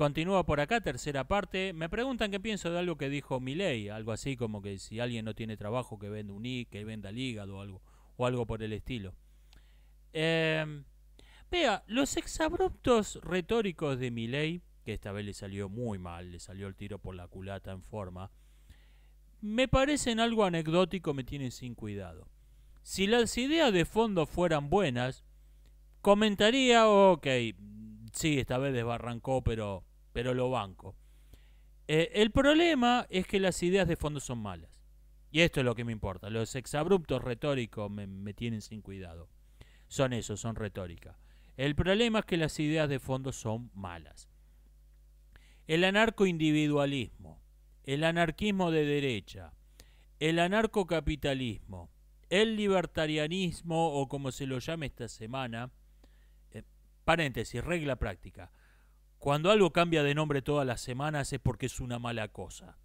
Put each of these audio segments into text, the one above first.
Continúa por acá, tercera parte. Me preguntan qué pienso de algo que dijo Milei, algo así como que si alguien no tiene trabajo que venda un I, que venda el hígado o algo, o algo por el estilo. Em, vea, los exabruptos retóricos de Milei, que esta vez le salió muy mal, le salió el tiro por la culata en forma, me parecen algo anecdótico, me tienen sin cuidado. Si las ideas de fondo fueran buenas, comentaría, ok, sí, esta vez desbarrancó, pero pero lo banco. Eh, el problema es que las ideas de fondo son malas. Y esto es lo que me importa. Los exabruptos retóricos me, tienen sin cuidado. Son eso, son retórica. El problema es que las ideas de fondo son malas. El anarcoindividualismo, el anarquismo de derecha, el anarcocapitalismo, el libertarianismo o como se lo llame esta semana, eh, paréntesis, regla práctica, cuando algo cambia de nombre todas las semanas es porque es una mala cosa.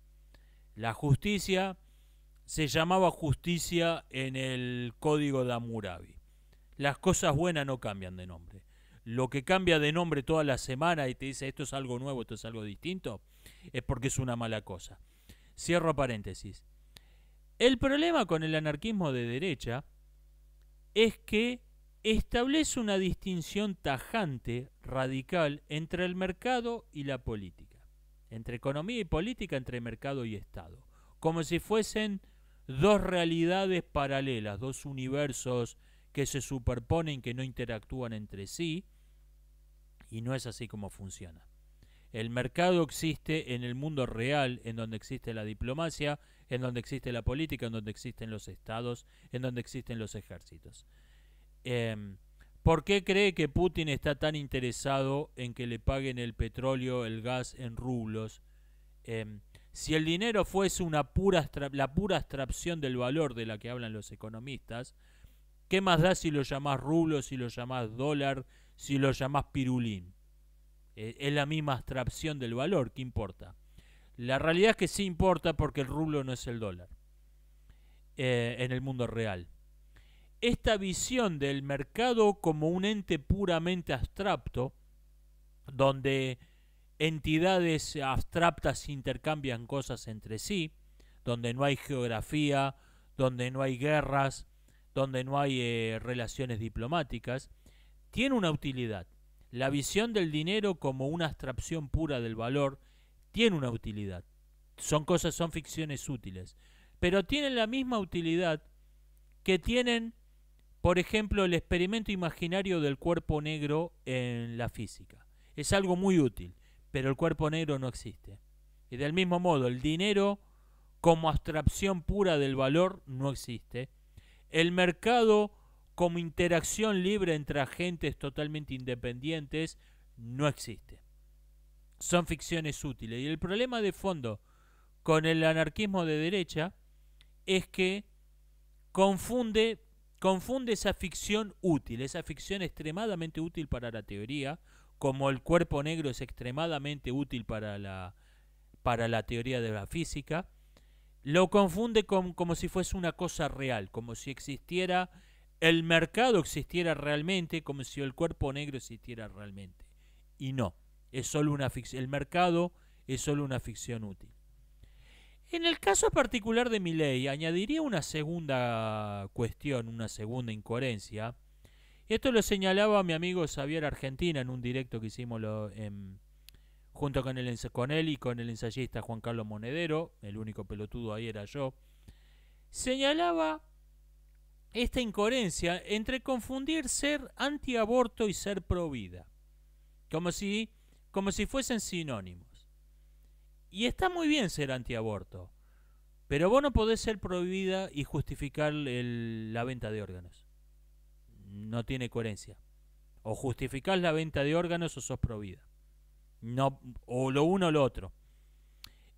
La justicia se llamaba justicia en el código de Hammurabi. Las cosas buenas no cambian de nombre. Lo que cambia de nombre toda la semana y te dice esto es algo nuevo, esto es algo distinto, es porque es una mala cosa. Cierro paréntesis. El problema con el anarquismo de derecha es que establece una distinción tajante, radical, entre el mercado y la política, entre economía y política, entre mercado y Estado, como si fuesen dos realidades paralelas, dos universos que se superponen, que no interactúan entre sí, y no es así como funciona. El mercado existe en el mundo real, en donde existe la diplomacia, en donde existe la política, en donde existen los estados, en donde existen los ejércitos. Em, ¿Por qué cree que Putin está tan interesado en que le paguen el petróleo, el gas en rublos? Em, si el dinero fuese una pura la pura abstracción del valor de la que hablan los economistas, ¿qué más da si lo llamás rublo, si lo llamás dólar, si lo llamás pirulín? Eh, es la misma abstracción del valor, ¿qué importa? La realidad es que sí importa porque el rublo no es el dólar eh, en el mundo real. Esta visión del mercado como un ente puramente abstracto, donde entidades abstractas intercambian cosas entre sí, donde no hay geografía, donde no hay guerras, donde no hay eh, relaciones diplomáticas, tiene una utilidad. La visión del dinero como una abstracción pura del valor tiene una utilidad. Son cosas, son ficciones útiles, pero tienen la misma utilidad que tienen por ejemplo, el experimento imaginario del cuerpo negro en la física. Es algo muy útil, pero el cuerpo negro no existe. Y del mismo modo, el dinero como abstracción pura del valor no existe. El mercado como interacción libre entre agentes totalmente independientes no existe. Son ficciones útiles. Y el problema de fondo con el anarquismo de derecha es que confunde confunde esa ficción útil, esa ficción extremadamente útil para la teoría, como el cuerpo negro es extremadamente útil para la, para la teoría de la física, lo confunde como si fuese una cosa real, como si existiera el mercado existiera realmente, como si el cuerpo negro existiera realmente. Y no, es solo una ficción, el mercado es solo una ficción útil. En el caso particular de mi ley, añadiría una segunda cuestión, una segunda incoherencia. Esto lo señalaba mi amigo Xavier Argentina en un directo que hicimos em, junto con, él y con el ensayista Juan Carlos Monedero, el único pelotudo ahí era yo. Señalaba esta incoherencia entre confundir ser antiaborto y ser pro vida, como si, como si fuesen sinónimos. Y está muy bien ser antiaborto. Pero vos no podés ser prohibida y justificar la venta de órganos. No tiene coherencia. O justificás la venta de órganos o sos prohibida. No, o lo uno o lo otro.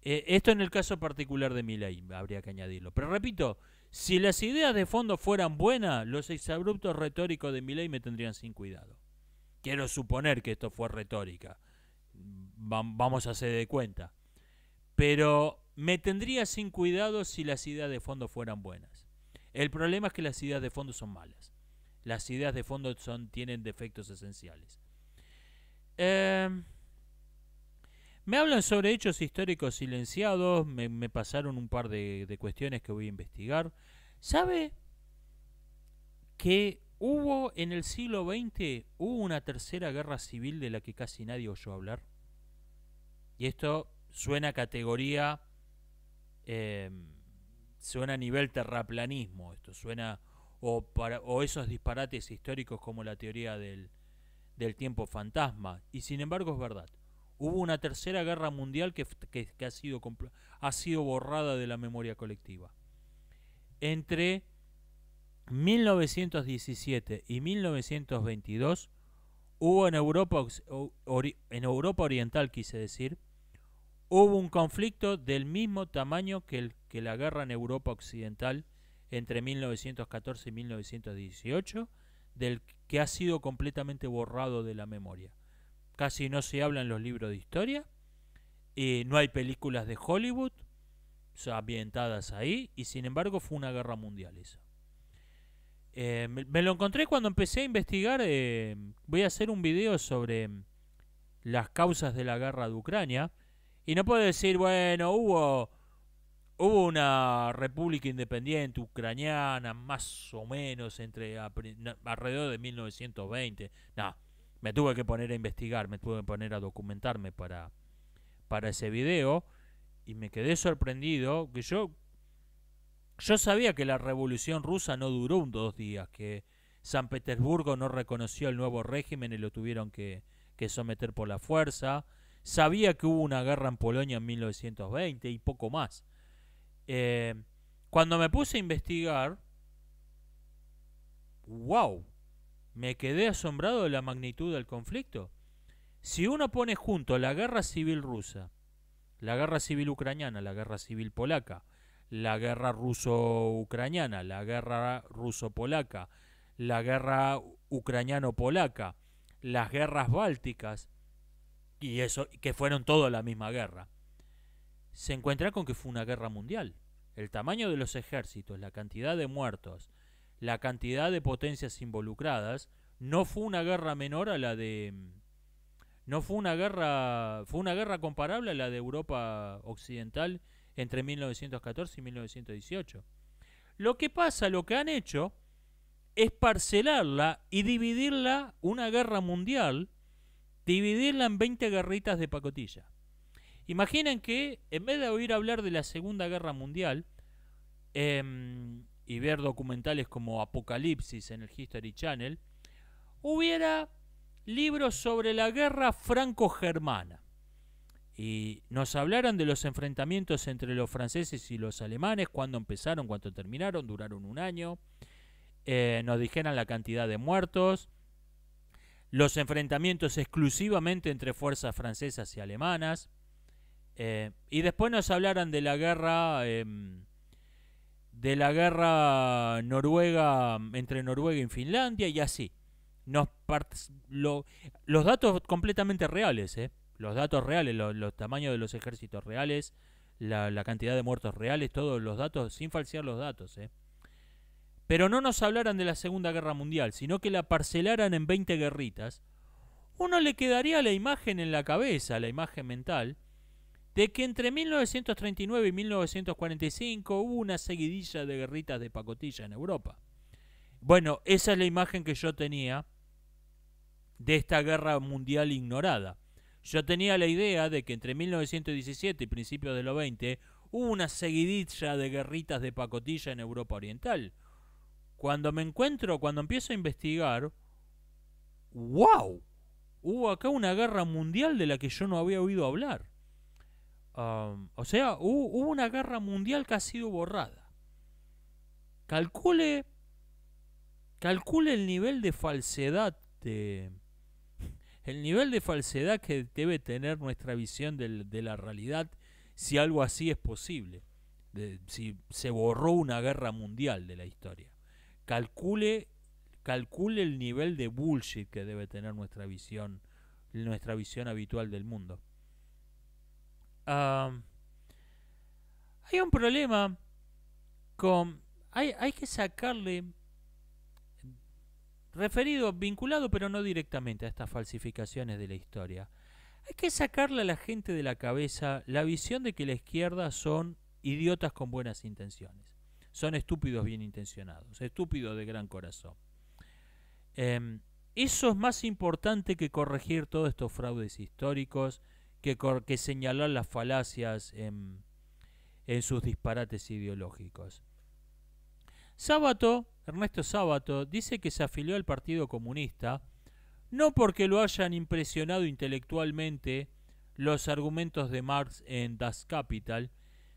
Eh, esto en el caso particular de Milay habría que añadirlo. Pero repito, si las ideas de fondo fueran buenas, los exabruptos retóricos de ley me tendrían sin cuidado. Quiero suponer que esto fue retórica. vamos a hacer de cuenta. Pero me tendría sin cuidado si las ideas de fondo fueran buenas. El problema es que las ideas de fondo son malas. Las ideas de fondo son, tienen defectos esenciales. Em, me hablan sobre hechos históricos silenciados, me, pasaron un par de, cuestiones que voy a investigar. ¿Sabe que hubo en el siglo XX, una tercera guerra civil de la que casi nadie oyó hablar? Y esto suena categoría, em, suena a nivel terraplanismo, esto suena, o, esos disparates históricos como la teoría del, tiempo fantasma. Y sin embargo es verdad. Hubo una tercera guerra mundial que, ha, sido, ha sido borrada de la memoria colectiva. Entre 1917 y 1922 hubo en Europa, en Europa Oriental, quise decir, hubo un conflicto del mismo tamaño que, el, que la guerra en Europa Occidental entre 1914 y 1918, del que ha sido completamente borrado de la memoria. Casi no se habla en los libros de historia, eh, no hay películas de Hollywood ambientadas ahí, y sin embargo fue una guerra mundial eso. Eh, me, lo encontré cuando empecé a investigar, eh, voy a hacer un video sobre las causas de la guerra de Ucrania, y no puedo decir, bueno, hubo, hubo una república independiente ucraniana más o menos entre alrededor de 1920. No, me tuve que poner a investigar, me tuve que poner a documentarme para, para ese video y me quedé sorprendido que yo yo sabía que la revolución rusa no duró un dos días, que San Petersburgo no reconoció el nuevo régimen y lo tuvieron que, que someter por la fuerza, sabía que hubo una guerra en Polonia en 1920 y poco más. Eh, cuando me puse a investigar, wow, me quedé asombrado de la magnitud del conflicto. Si uno pone junto la guerra civil rusa, la guerra civil ucraniana, la guerra civil polaca, la guerra ruso-ucraniana, la guerra ruso-polaca, la guerra ucraniano-polaca, las guerras bálticas, y eso, que fueron todos la misma guerra, se encuentra con que fue una guerra mundial. El tamaño de los ejércitos, la cantidad de muertos, la cantidad de potencias involucradas, no fue una guerra menor a la de... No fue una guerra, fue una guerra comparable a la de Europa Occidental entre 1914 y 1918. Lo que pasa, lo que han hecho, es parcelarla y dividirla una guerra mundial dividirla en 20 guerritas de pacotilla. Imaginen que en vez de oír hablar de la Segunda Guerra Mundial em, y ver documentales como Apocalipsis en el History Channel, hubiera libros sobre la guerra franco-germana. Y nos hablaran de los enfrentamientos entre los franceses y los alemanes, cuándo empezaron, cuándo terminaron, duraron un año. Eh, nos dijeran la cantidad de muertos, los enfrentamientos exclusivamente entre fuerzas francesas y alemanas. Eh, y después nos hablaran de la guerra em, de la guerra noruega entre Noruega y Finlandia y así. Nos los datos completamente reales, eh, los datos reales, los tamaños de los ejércitos reales, la, la, cantidad de muertos reales, todos los datos, sin falsear los datos. Eh pero no nos hablaran de la Segunda Guerra Mundial, sino que la parcelaran en 20 guerritas, uno le quedaría la imagen en la cabeza, la imagen mental, de que entre 1939 y 1945 hubo una seguidilla de guerritas de pacotilla en Europa. Bueno, esa es la imagen que yo tenía de esta guerra mundial ignorada. Yo tenía la idea de que entre 1917 y principios de los 20 hubo una seguidilla de guerritas de pacotilla en Europa Oriental. Cuando me encuentro, cuando empiezo a investigar, wow, hubo acá una guerra mundial de la que yo no había oído hablar. o sea, hubo, una guerra mundial que ha sido borrada. Calcule, calcule el nivel de falsedad el nivel de falsedad que debe tener nuestra visión de, la realidad si algo así es posible, si se borró una guerra mundial de la historia calcule, calcule el nivel de bullshit que debe tener nuestra visión, nuestra visión habitual del mundo. hay un problema con... Hay, hay que sacarle referido, vinculado pero no directamente a estas falsificaciones de la historia. Hay que sacarle a la gente de la cabeza la visión de que la izquierda son idiotas con buenas intenciones son estúpidos bien intencionados, estúpidos de gran corazón. Em, eso es más importante que corregir todos estos fraudes históricos, que, señalar las falacias en, sus disparates ideológicos. Sábato, Ernesto Sábato, dice que se afilió al Partido Comunista no porque lo hayan impresionado intelectualmente los argumentos de Marx en Das Kapital,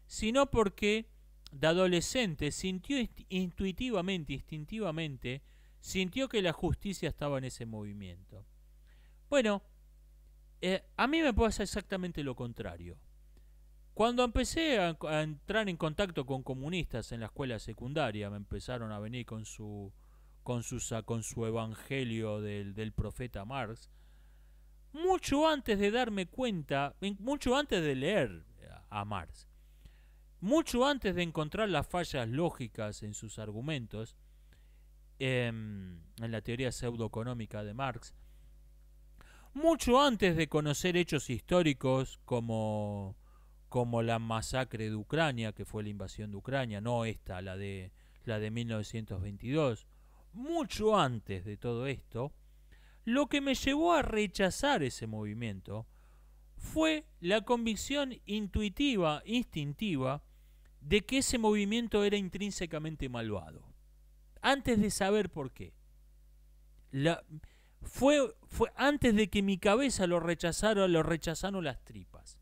sino porque de adolescente sintió intuitivamente, instintivamente, sintió que la justicia estaba en ese movimiento. Bueno, eh, a mí me pasa exactamente lo contrario. Cuando empecé a, entrar en contacto con comunistas en la escuela secundaria, me empezaron a venir con su, con con su evangelio del, del profeta Marx, mucho antes de darme cuenta, mucho antes de leer a Marx, mucho antes de encontrar las fallas lógicas en sus argumentos, em, en la teoría pseudoeconómica de Marx, mucho antes de conocer hechos históricos como, la masacre de Ucrania, que fue la invasión de Ucrania, no esta, la de, la de 1922, mucho antes de todo esto, lo que me llevó a rechazar ese movimiento fue la convicción intuitiva, instintiva, de que ese movimiento era intrínsecamente malvado. Antes de saber por qué. fue, fue, antes de que mi cabeza lo rechazara lo rechazaron las tripas.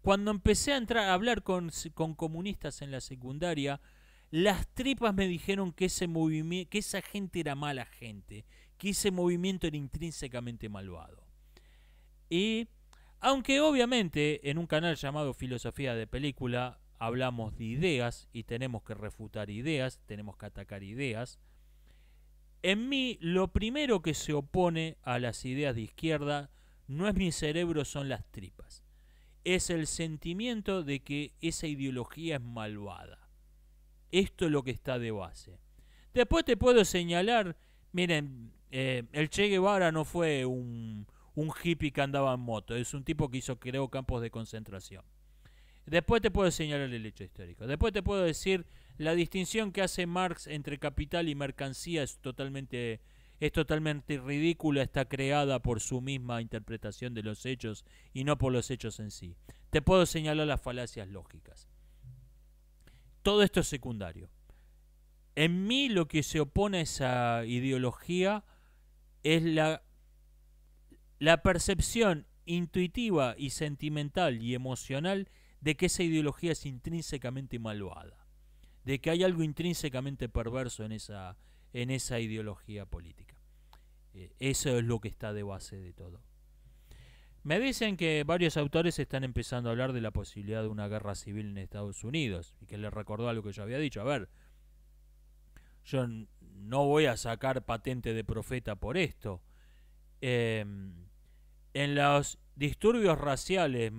Cuando empecé a, entrar, a hablar con, comunistas en la secundaria, las tripas me dijeron que, ese que esa gente era mala gente, que ese movimiento era intrínsecamente malvado. Y aunque obviamente en un canal llamado Filosofía de Película hablamos de ideas y tenemos que refutar ideas, tenemos que atacar ideas. En mí lo primero que se opone a las ideas de izquierda no es mi cerebro, son las tripas. Es el sentimiento de que esa ideología es malvada. Esto es lo que está de base. Después te puedo señalar, miren, eh, el Che Guevara no fue un, un hippie que andaba en moto, es un tipo que hizo, creo, campos de concentración Después te puedo señalar el hecho histórico. Después te puedo decir la distinción que hace Marx entre capital y mercancía es totalmente es totalmente ridícula, está creada por su misma interpretación de los hechos y no por los hechos en sí. Te puedo señalar las falacias lógicas. Todo esto es secundario. En mí lo que se opone a esa ideología es la, la percepción intuitiva y sentimental y emocional de que esa ideología es intrínsecamente malvada, de que hay algo intrínsecamente perverso en esa, en esa ideología política. Eh, eso es lo que está de base de todo. Me dicen que varios autores están empezando a hablar de la posibilidad de una guerra civil en Estados Unidos y que les recordó algo que yo había dicho. A ver, yo no voy a sacar patente de profeta por esto. Em, en los disturbios raciales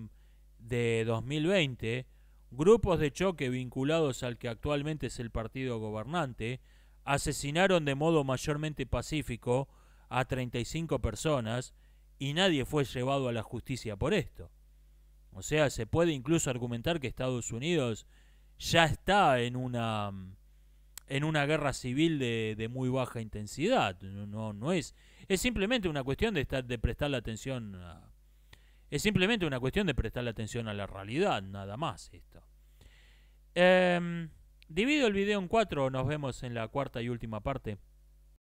de 2020, grupos de choque vinculados al que actualmente es el partido gobernante asesinaron de modo mayormente pacífico a 35 personas y nadie fue llevado a la justicia por esto. O sea, se puede incluso argumentar que Estados Unidos ya está en una en una guerra civil de, muy baja intensidad. No, no es. Es simplemente una cuestión de, estar, de prestar la atención a, es simplemente una cuestión de prestarle atención a la realidad, nada más esto. Em, divido el video en cuatro, nos vemos en la cuarta y última parte.